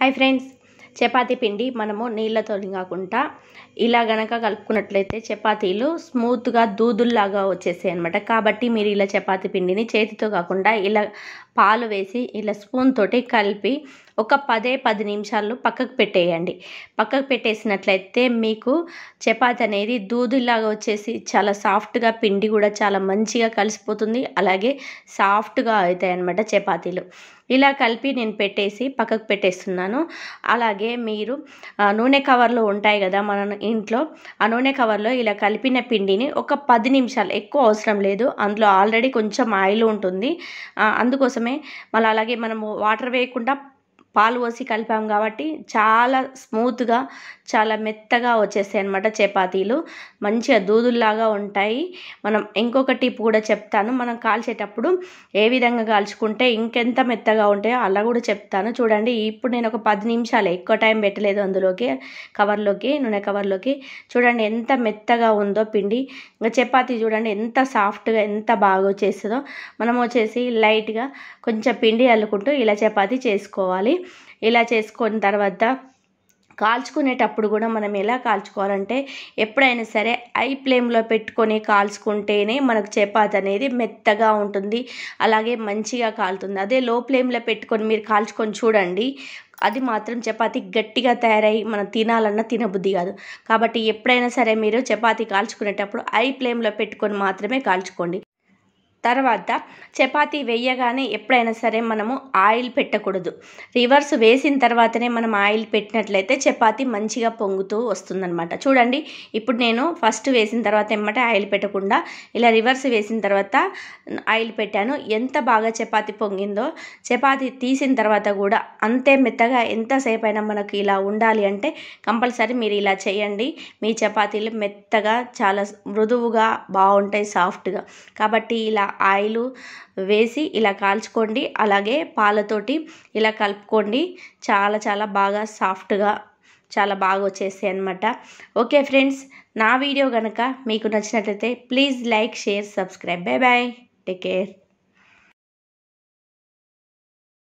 Hi friends. Chapati పిండి మనము నీళ్ళతో కాకుండా ఇలా గనక కలుపుకున్నట్లయితే చపాతీలు స్మూత్గా దూదుల్లాగా వచ్చేసాయి అనమాట కాబట్టి మీరు ఇలా చపాతీ పిండిని చేతితో కాకుండా ఇలా పాలు వేసి ఇలా స్పూన్ తోటి కలిపి ఒక పదే పది నిమిషాలు పక్కకు పెట్టేయండి పక్కకు పెట్టేసినట్లయితే మీకు చపాతి అనేది దూదుల్లాగా వచ్చేసి చాలా సాఫ్ట్గా పిండి కూడా చాలా మంచిగా కలిసిపోతుంది అలాగే సాఫ్ట్గా అవుతాయి అనమాట చపాతీలు ఇలా కలిపి నేను పెట్టేసి పక్కకు పెట్టేస్తున్నాను అలాగే అలాగే మీరు నూనె కవర్లు ఉంటాయి కదా మన ఇంట్లో ఆ నూనె కవర్లో ఇలా కలిపిన పిండిని ఒక పది నిమిషాలు ఎక్కువ అవసరం లేదు అందులో ఆల్రెడీ కొంచెం ఆయిల్ ఉంటుంది అందుకోసమే మళ్ళీ అలాగే మనము వాటర్ వేయకుండా పాలు పోసి కలిపాం కాబట్టి చాలా స్మూత్గా చాలా మెత్తగా వచ్చేస్తాయి అనమాట చపాతీలు మంచిగా దూదుల్లాగా ఉంటాయి మనం ఇంకొక టిప్ కూడా చెప్తాను మనం కాల్చేటప్పుడు ఏ విధంగా కాల్చుకుంటే ఇంకెంత మెత్తగా ఉంటాయో అలా కూడా చెప్తాను చూడండి ఇప్పుడు నేను ఒక పది నిమిషాలు ఎక్కువ టైం పెట్టలేదు అందులోకి కవర్లోకి నూనె కవర్లోకి చూడండి ఎంత మెత్తగా ఉందో పిండి ఇంకా చపాతీ చూడండి ఎంత సాఫ్ట్గా ఎంత బాగా వచ్చేస్తుందో మనం వచ్చేసి లైట్గా కొంచెం పిండి అల్లుకుంటూ ఇలా చపాతీ చేసుకోవాలి ఇలా చేసుకున్న తర్వాత కాల్చుకునేటప్పుడు కూడా మనం ఎలా కాల్చుకోవాలంటే ఎప్పుడైనా సరే ఐ ఫ్లేమ్లో పెట్టుకొని కాల్చుకుంటేనే మనకు చపాతి అనేది మెత్తగా ఉంటుంది అలాగే మంచిగా కాలుతుంది అదే లో ఫ్లేమ్లో పెట్టుకొని మీరు కాల్చుకొని చూడండి అది మాత్రం చపాతి గట్టిగా తయారై మనం తినాలన్నా తినబుద్ధి కాదు కాబట్టి ఎప్పుడైనా సరే మీరు చపాతి కాల్చుకునేటప్పుడు ఐ ఫ్లేమ్లో పెట్టుకొని మాత్రమే కాల్చుకోండి తర్వాత చపాతి వేయగానే ఎప్పుడైనా సరే మనము ఆయిల్ పెట్టకూడదు రివర్స్ వేసిన తర్వాతనే మనం ఆయిల్ పెట్టినట్లయితే చపాతి మంచిగా పొంగుతూ వస్తుందన్నమాట చూడండి ఇప్పుడు నేను ఫస్ట్ వేసిన తర్వాత ఏమంట ఆయిల్ పెట్టకుండా ఇలా రివర్స్ వేసిన తర్వాత ఆయిల్ పెట్టాను ఎంత బాగా చపాతి పొంగిందో చపాతి తీసిన తర్వాత కూడా అంతే మెత్తగా ఎంతసేపు అయినా మనకు ఇలా ఉండాలి అంటే కంపల్సరీ మీరు ఇలా చేయండి మీ చపాతీలు మెత్తగా చాలా మృదువుగా బాగుంటాయి సాఫ్ట్గా కాబట్టి ఇలా ఆయిల్ వేసి ఇలా కాల్చుకోండి అలాగే పాలతోటి ఇలా కలుపుకోండి చాలా చాలా బాగా సాఫ్ట్గా చాలా బాగా వచ్చేస్తాయి అనమాట ఓకే ఫ్రెండ్స్ నా వీడియో కనుక మీకు నచ్చినట్లయితే please like share subscribe bye bye take care